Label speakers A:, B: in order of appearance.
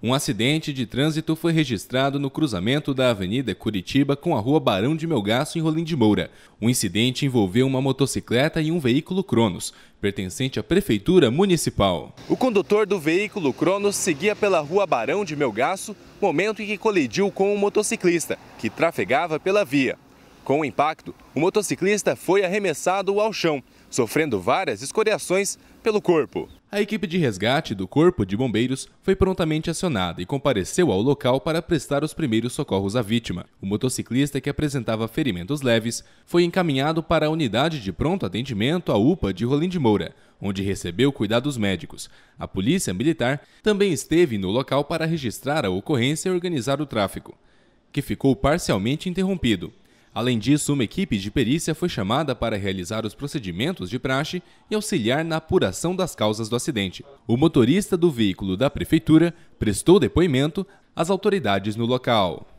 A: Um acidente de trânsito foi registrado no cruzamento da Avenida Curitiba com a Rua Barão de Melgaço, em Rolim de Moura. O incidente envolveu uma motocicleta e um veículo Cronos, pertencente à Prefeitura Municipal. O condutor do veículo Cronos seguia pela Rua Barão de Melgaço, momento em que colidiu com um motociclista, que trafegava pela via. Com o impacto, o motociclista foi arremessado ao chão, sofrendo várias escoriações pelo corpo. A equipe de resgate do Corpo de Bombeiros foi prontamente acionada e compareceu ao local para prestar os primeiros socorros à vítima. O motociclista, que apresentava ferimentos leves, foi encaminhado para a unidade de pronto atendimento, a UPA de Rolim de Moura, onde recebeu cuidados médicos. A polícia militar também esteve no local para registrar a ocorrência e organizar o tráfego, que ficou parcialmente interrompido. Além disso, uma equipe de perícia foi chamada para realizar os procedimentos de praxe e auxiliar na apuração das causas do acidente. O motorista do veículo da prefeitura prestou depoimento às autoridades no local.